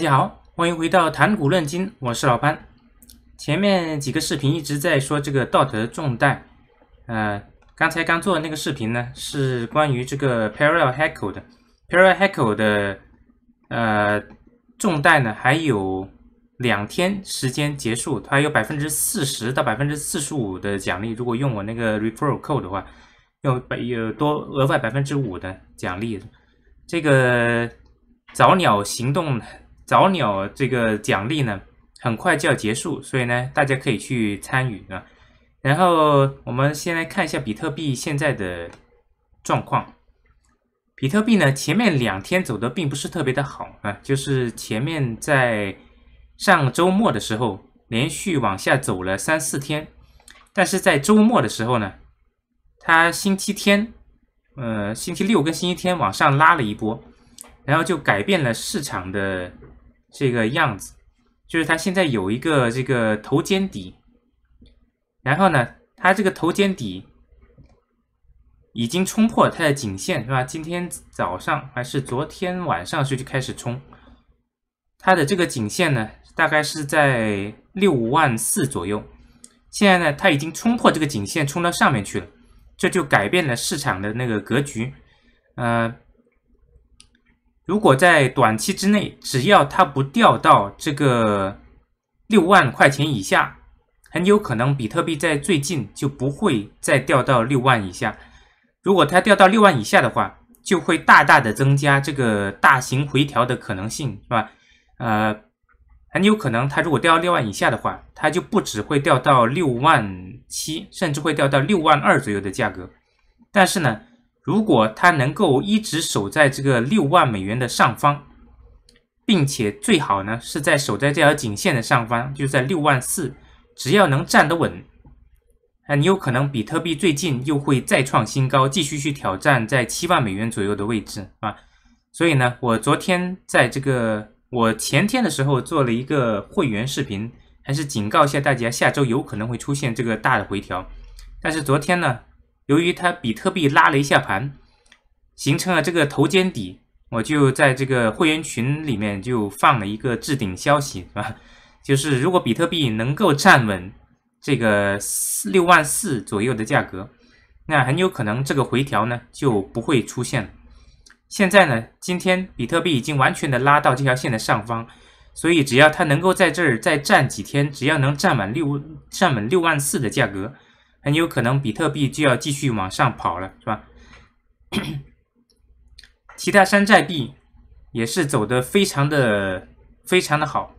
大家好，欢迎回到谈古论今，我是老潘。前面几个视频一直在说这个道德重担，呃，刚才刚做的那个视频呢，是关于这个 Parallel Hackle 的 Parallel Hackle 的呃重担呢，还有两天时间结束，它有百分之四十到百分之四十五的奖励。如果用我那个 Referal Code 的话，有百有多额外百分之五的奖励。这个早鸟行动。早鸟这个奖励呢，很快就要结束，所以呢，大家可以去参与啊。然后我们先来看一下比特币现在的状况。比特币呢，前面两天走的并不是特别的好啊，就是前面在上周末的时候连续往下走了三四天，但是在周末的时候呢，它星期天，呃，星期六跟星期天往上拉了一波，然后就改变了市场的。这个样子，就是它现在有一个这个头肩底，然后呢，它这个头肩底已经冲破它的颈线，是吧？今天早上还是昨天晚上就就开始冲，它的这个颈线呢，大概是在六万四左右，现在呢，它已经冲破这个颈线，冲到上面去了，这就改变了市场的那个格局，呃。如果在短期之内，只要它不掉到这个六万块钱以下，很有可能比特币在最近就不会再掉到六万以下。如果它掉到六万以下的话，就会大大的增加这个大型回调的可能性，是吧？呃，很有可能它如果掉到六万以下的话，它就不只会掉到六万七，甚至会掉到六万二左右的价格。但是呢？如果它能够一直守在这个六万美元的上方，并且最好呢是在守在这条颈线的上方，就在六万四，只要能站得稳，那你有可能比特币最近又会再创新高，继续去挑战在七万美元左右的位置啊。所以呢，我昨天在这个，我前天的时候做了一个会员视频，还是警告一下大家，下周有可能会出现这个大的回调。但是昨天呢？由于它比特币拉了一下盘，形成了这个头肩底，我就在这个会员群里面就放了一个置顶消息，是吧？就是如果比特币能够站稳这个六万四左右的价格，那很有可能这个回调呢就不会出现了。现在呢，今天比特币已经完全的拉到这条线的上方，所以只要它能够在这儿再站几天，只要能站稳六站稳六万四的价格。很有可能比特币就要继续往上跑了，是吧？其他山寨币也是走的非常的非常的好，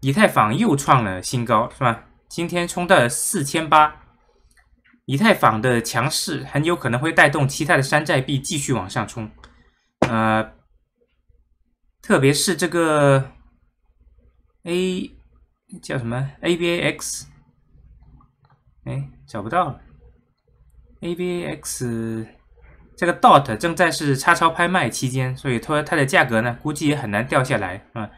以太坊又创了新高，是吧？今天冲到了四千八，以太坊的强势很有可能会带动其他的山寨币继续往上冲，呃，特别是这个 A 叫什么？ABAX，哎。找不到了，AVAX 这个 dot 正在是叉超拍卖期间，所以它它的价格呢，估计也很难掉下来，啊。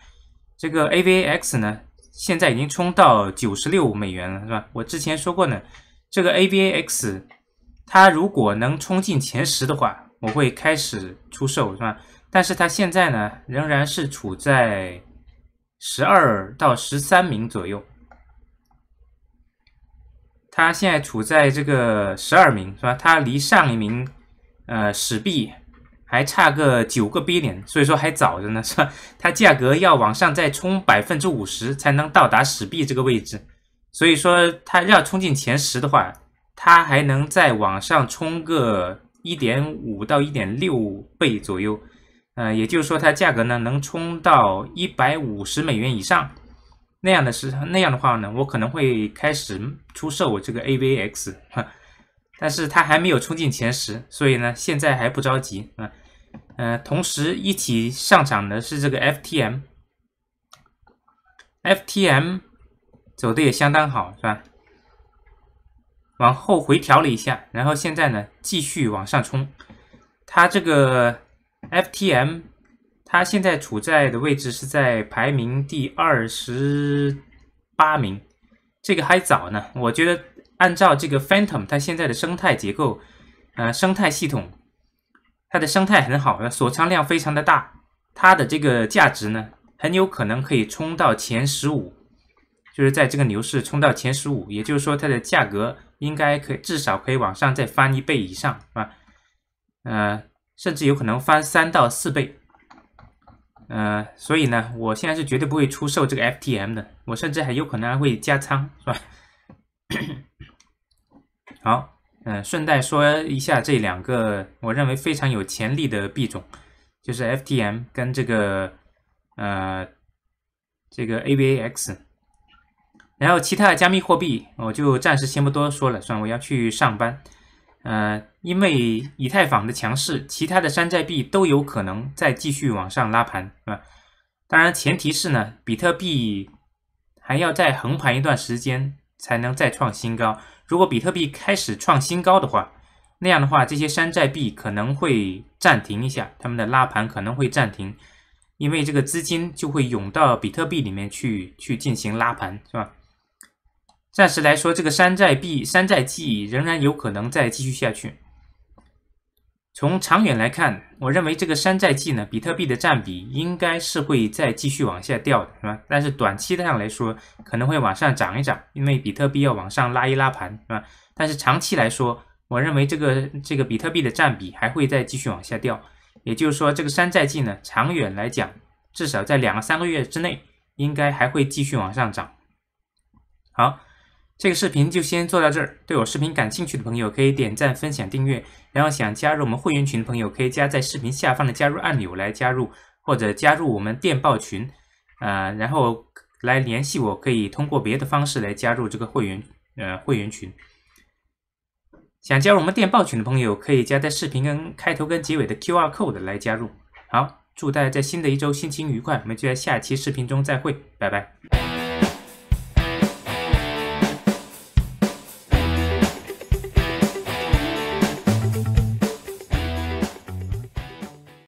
这个 AVAX 呢，现在已经冲到九十六美元了，是吧？我之前说过呢，这个 AVAX 它如果能冲进前十的话，我会开始出售，是吧？但是它现在呢，仍然是处在十二到十三名左右。它现在处在这个十二名，是吧？它离上一名，呃，史币还差个九个 B 点，所以说还早着呢，是吧？它价格要往上再冲百分之五十，才能到达史币这个位置。所以说，它要冲进前十的话，它还能再往上冲个一点五到一点六倍左右，嗯，也就是说，它价格呢能冲到一百五十美元以上。那样的是那样的话呢，我可能会开始出售我这个 AVX，但是它还没有冲进前十，所以呢现在还不着急啊。呃，同时一起上涨的是这个 FTM，FTM 走的也相当好，是吧？往后回调了一下，然后现在呢继续往上冲，它这个 FTM。它现在处在的位置是在排名第二十八名，这个还早呢。我觉得按照这个 Phantom 它现在的生态结构，呃，生态系统，它的生态很好，锁仓量非常的大，它的这个价值呢，很有可能可以冲到前十五，就是在这个牛市冲到前十五，也就是说它的价格应该可以至少可以往上再翻一倍以上，是吧？呃，甚至有可能翻三到四倍。呃，所以呢，我现在是绝对不会出售这个 FTM 的，我甚至还有可能还会加仓，是吧？好，嗯，顺带说一下这两个我认为非常有潜力的币种，就是 FTM 跟这个呃这个 a b a x 然后其他的加密货币我就暂时先不多说了，算，我要去上班。呃，因为以太坊的强势，其他的山寨币都有可能再继续往上拉盘，是吧？当然，前提是呢，比特币还要再横盘一段时间才能再创新高。如果比特币开始创新高的话，那样的话，这些山寨币可能会暂停一下，他们的拉盘可能会暂停，因为这个资金就会涌到比特币里面去，去进行拉盘，是吧？暂时来说，这个山寨币、山寨币仍然有可能再继续下去。从长远来看，我认为这个山寨币呢，比特币的占比应该是会再继续往下掉的，是吧？但是短期上来说，可能会往上涨一涨，因为比特币要往上拉一拉盘，是吧？但是长期来说，我认为这个这个比特币的占比还会再继续往下掉。也就是说，这个山寨币呢，长远来讲，至少在两个三个月之内，应该还会继续往上涨。好。这个视频就先做到这儿。对我视频感兴趣的朋友，可以点赞、分享、订阅。然后想加入我们会员群的朋友，可以加在视频下方的加入按钮来加入，或者加入我们电报群，呃，然后来联系我，可以通过别的方式来加入这个会员，呃，会员群。想加入我们电报群的朋友，可以加在视频跟开头跟结尾的 QR code 来加入。好，祝大家在新的一周心情愉快，我们就在下期视频中再会，拜拜。